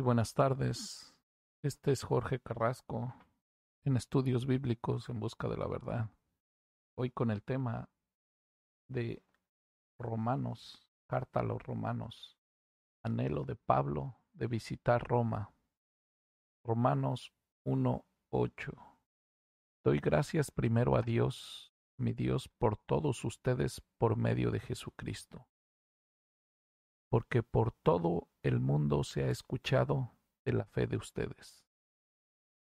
buenas tardes. Este es Jorge Carrasco en Estudios Bíblicos en Busca de la Verdad. Hoy con el tema de Romanos, carta a los Romanos, anhelo de Pablo de visitar Roma. Romanos 1:8. Doy gracias primero a Dios, mi Dios, por todos ustedes por medio de Jesucristo porque por todo el mundo se ha escuchado de la fe de ustedes.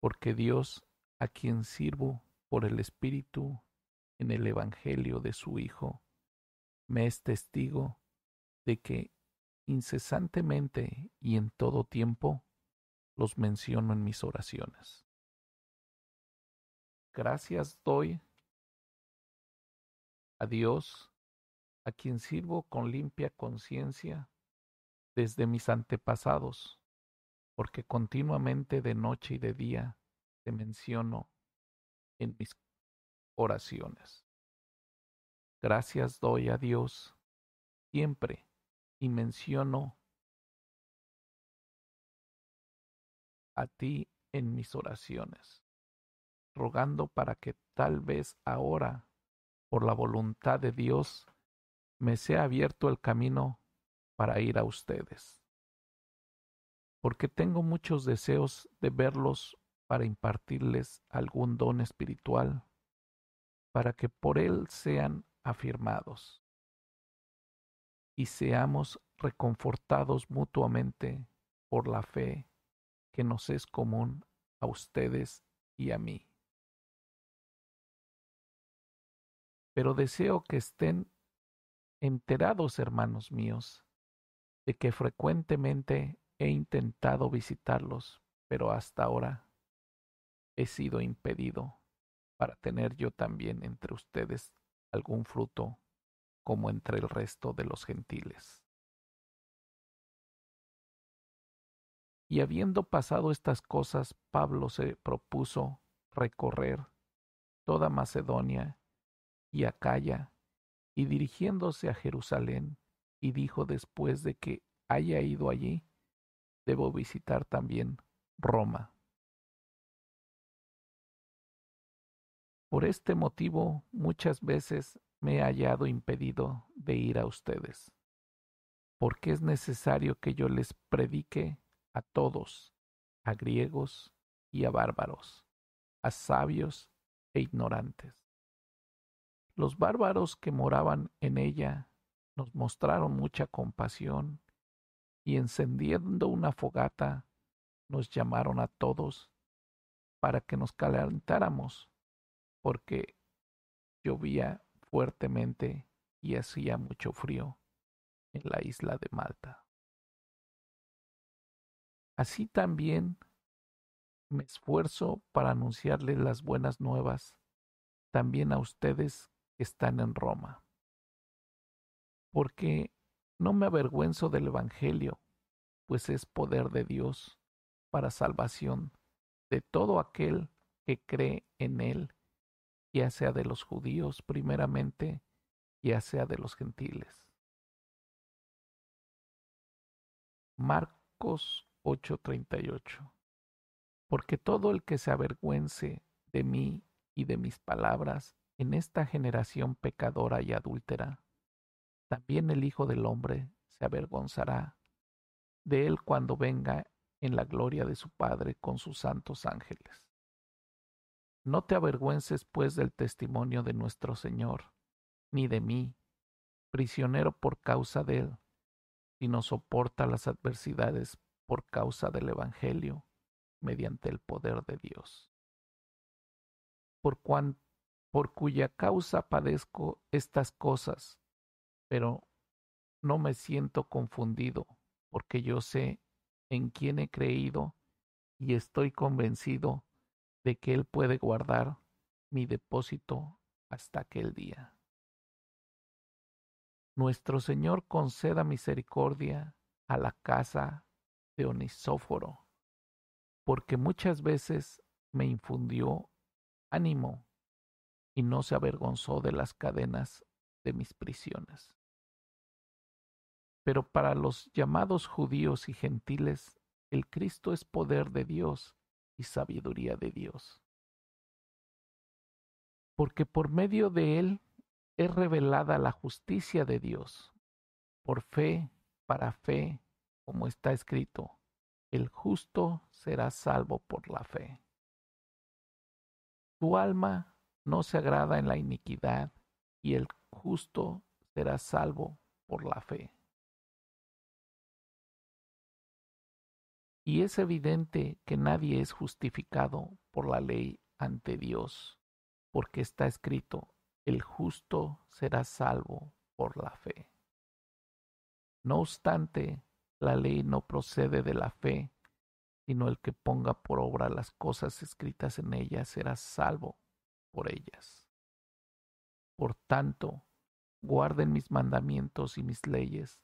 Porque Dios, a quien sirvo por el Espíritu en el Evangelio de su Hijo, me es testigo de que incesantemente y en todo tiempo los menciono en mis oraciones. Gracias doy a Dios, a quien sirvo con limpia conciencia desde mis antepasados, porque continuamente de noche y de día te menciono en mis oraciones. Gracias doy a Dios siempre y menciono a ti en mis oraciones, rogando para que tal vez ahora, por la voluntad de Dios, me sea abierto el camino para ir a ustedes, porque tengo muchos deseos de verlos para impartirles algún don espiritual, para que por él sean afirmados y seamos reconfortados mutuamente por la fe que nos es común a ustedes y a mí. Pero deseo que estén enterados, hermanos míos, de que frecuentemente he intentado visitarlos, pero hasta ahora he sido impedido para tener yo también entre ustedes algún fruto como entre el resto de los gentiles. Y habiendo pasado estas cosas, Pablo se propuso recorrer toda Macedonia y Acaya, y dirigiéndose a Jerusalén, y dijo después de que haya ido allí, debo visitar también Roma. Por este motivo muchas veces me he hallado impedido de ir a ustedes, porque es necesario que yo les predique a todos, a griegos y a bárbaros, a sabios e ignorantes. Los bárbaros que moraban en ella nos mostraron mucha compasión y encendiendo una fogata nos llamaron a todos para que nos calentáramos porque llovía fuertemente y hacía mucho frío en la isla de Malta. Así también me esfuerzo para anunciarles las buenas nuevas también a ustedes que están en Roma porque no me avergüenzo del Evangelio, pues es poder de Dios para salvación de todo aquel que cree en él, ya sea de los judíos primeramente, ya sea de los gentiles. Marcos 8:38 Porque todo el que se avergüence de mí y de mis palabras en esta generación pecadora y adúltera, también el Hijo del Hombre se avergonzará de él cuando venga en la gloria de su Padre con sus santos ángeles. No te avergüences, pues, del testimonio de nuestro Señor, ni de mí, prisionero por causa de él, sino soporta las adversidades por causa del Evangelio, mediante el poder de Dios. Por, por cuya causa padezco estas cosas, pero no me siento confundido, porque yo sé en quién he creído y estoy convencido de que Él puede guardar mi depósito hasta aquel día. Nuestro Señor conceda misericordia a la casa de Onisóforo, porque muchas veces me infundió ánimo y no se avergonzó de las cadenas de mis prisiones. Pero para los llamados judíos y gentiles, el Cristo es poder de Dios y sabiduría de Dios. Porque por medio de él es revelada la justicia de Dios, por fe, para fe, como está escrito, el justo será salvo por la fe. Tu alma no se agrada en la iniquidad y el justo será salvo por la fe. Y es evidente que nadie es justificado por la ley ante Dios, porque está escrito, el justo será salvo por la fe. No obstante, la ley no procede de la fe, sino el que ponga por obra las cosas escritas en ella será salvo por ellas. Por tanto, guarden mis mandamientos y mis leyes,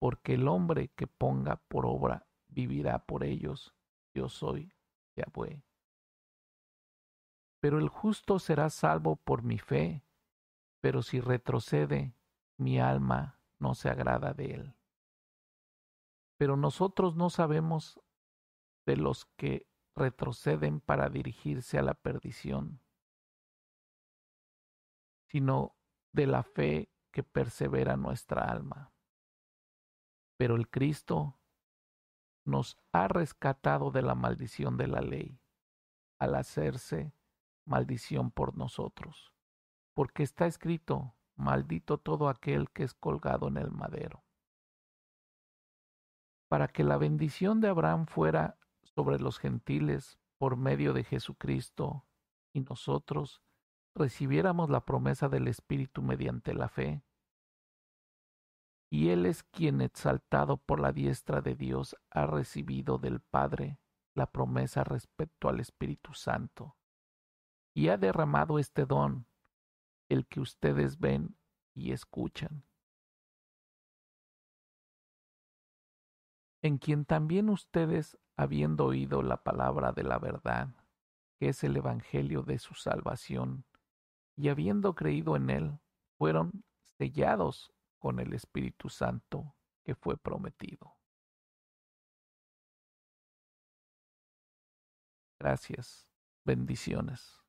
porque el hombre que ponga por obra vivirá por ellos. Yo soy Yahweh. Pero el justo será salvo por mi fe, pero si retrocede, mi alma no se agrada de él. Pero nosotros no sabemos de los que retroceden para dirigirse a la perdición, sino de la fe que persevera nuestra alma. Pero el Cristo nos ha rescatado de la maldición de la ley, al hacerse maldición por nosotros, porque está escrito, maldito todo aquel que es colgado en el madero. Para que la bendición de Abraham fuera sobre los gentiles por medio de Jesucristo y nosotros recibiéramos la promesa del Espíritu mediante la fe. Y Él es quien, exaltado por la diestra de Dios, ha recibido del Padre la promesa respecto al Espíritu Santo, y ha derramado este don, el que ustedes ven y escuchan. en quien también ustedes, habiendo oído la palabra de la verdad, que es el Evangelio de su salvación, y habiendo creído en Él, fueron sellados con el Espíritu Santo que fue prometido. Gracias, bendiciones.